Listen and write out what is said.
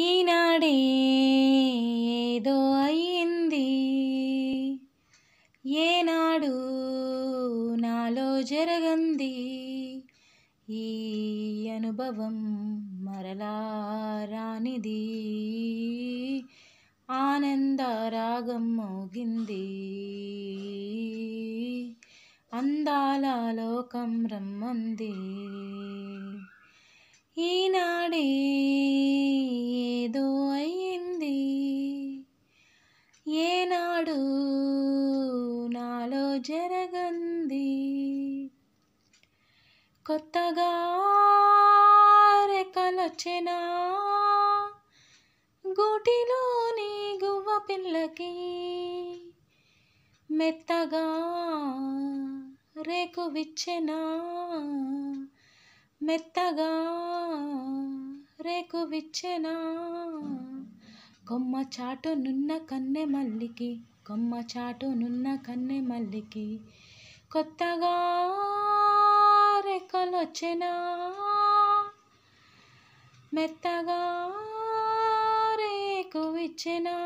ఈనాడే ఏదో అయింది ఏనాడు నాలో జరగంది ఈ అనుభవం మరలా రానిది ఆనంద రాగం మోగింది అందాల లోకం రమ్మంది జరగంది కొత్తగా రెక్కలొచ్చిన గూటిలోని గువ్వ పిల్లకి మెత్తగా రేకు విచ్చిన మెత్తగా రేకు విచ్చిన కొమ్మ నున్న కన్నె మల్లికి కొమ్మ చాటు నున్న కన్నె మల్లికి కొత్తగా రెక్కలొచ్చెనా మెత్తగా ఇచ్చినా